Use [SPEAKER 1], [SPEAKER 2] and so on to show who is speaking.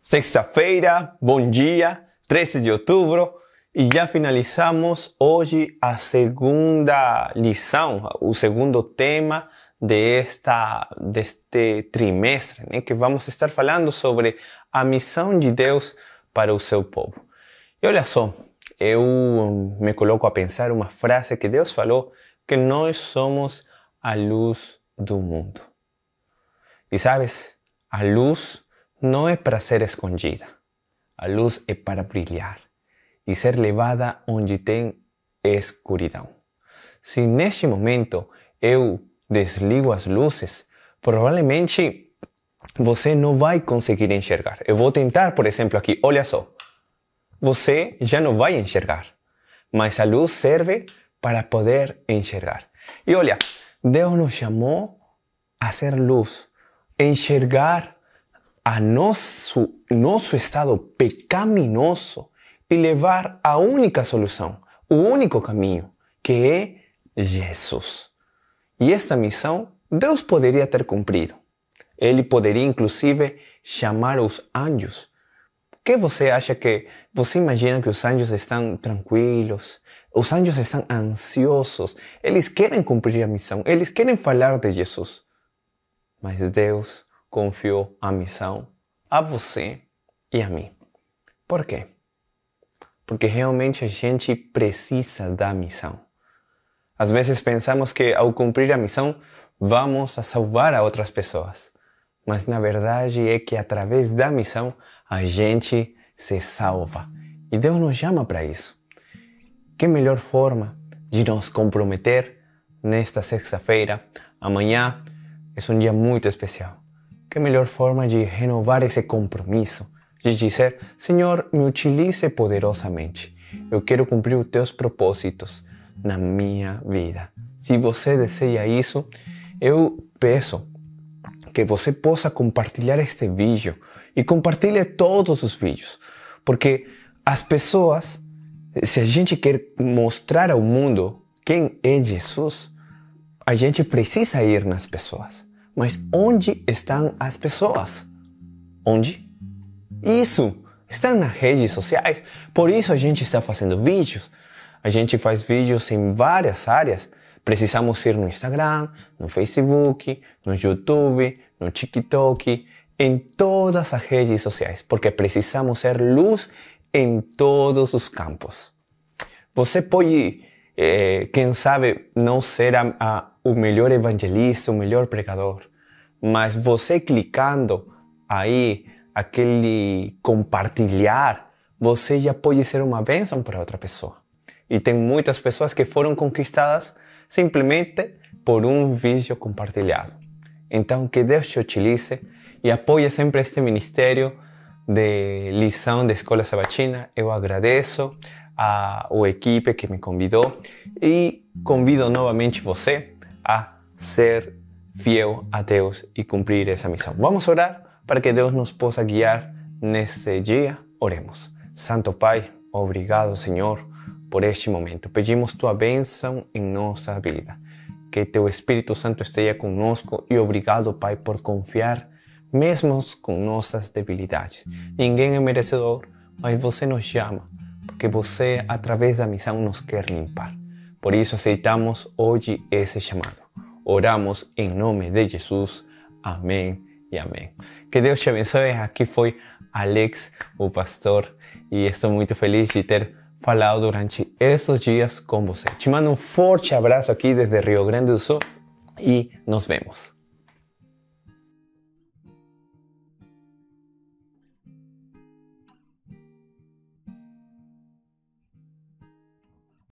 [SPEAKER 1] Sexta-feira, bom dia, 13 de outubro, e já finalizamos hoje a segunda lição, o segundo tema desta, deste trimestre, né, que vamos estar falando sobre a missão de Deus para o seu povo. E olha só, eu me coloco a pensar uma frase que Deus falou, que nós somos a luz do mundo. E sabes, a luz No es para ser escondida. la luz es para brillar y ser levada onde oscuridad. Si en ese momento eu desligo as luces, probablemente você va a conseguir enxergar. Voy a tentar, por ejemplo, aquí, olha só. Você no va vai enxergar, mas a luz serve para poder enxergar. Y e olha, Dios nos llamó a ser luz, enxergar a no estado pecaminoso y levar a única solución, o único camino, que es Jesús. Y esta misión Dios podría ter cumplido. Él podría inclusive, chamar os anjos. ángeles. que você acha que. Você imagina que los ángeles están tranquilos, Los ángeles están ansiosos, Ellos quieren cumplir la misión. Ellos quieren falar de Jesús. Mas Dios... confiou a missão a você e a mim. Por quê? Porque realmente a gente precisa da missão. Às vezes pensamos que ao cumprir a missão vamos a salvar a outras pessoas, mas na verdade é que através da missão a gente se salva. E Deus nos chama para isso. Que melhor forma de nos comprometer nesta sexta-feira, amanhã, é um dia muito especial melhor forma de renovar esse compromisso. de dizer: Senhor, me utilize poderosamente. Eu quero cumprir os teus propósitos na minha vida. Se você deseja isso, eu peço que você possa compartilhar este vídeo e compartilhe todos os vídeos, porque as pessoas, se a gente quer mostrar ao mundo quem é Jesus, a gente precisa ir nas pessoas. Mas onde estão as pessoas? Onde? Isso! Estão nas redes sociais. Por isso a gente está fazendo vídeos. A gente faz vídeos em várias áreas. Precisamos ser no Instagram, no Facebook, no YouTube, no TikTok, em todas as redes sociais, porque precisamos ser luz em todos os campos. Você pode, eh, quem sabe, não ser a, a, o melhor evangelista, o melhor pregador, mas você clicando aí, aquele compartilhar, você já pode ser uma bênção para outra pessoa. E tem muitas pessoas que foram conquistadas simplesmente por um vídeo compartilhado. Então, que Deus te utilize e apoie sempre este ministério de lição da Escola Sabatina. Eu agradeço a, equipe que me convidou e convido novamente você a ser fiel a Deus y cumplir esa misión. Vamos a orar para que Dios nos pueda guiar en este día. Oremos. Santo Pai, obrigado Senhor por este momento. Pedimos tua bênção em nossa vida. Que teu Espírito Santo esteja conosco e obrigado, Pai, por confiar mesmo com nossas debilidades. Ninguém é merecedor, mas você nos chama, porque você, através da missão, nos quer limpar. Por isso, aceitamos hoje esse chamado. Oramos en nombre de Jesús. Amén y Amén. Que Dios te abençoe. Aquí fue Alex, o pastor, y estoy muy feliz de ter falado durante estos días con vosotros. Te mando un fuerte abrazo aquí desde Río Grande do Sul y nos vemos.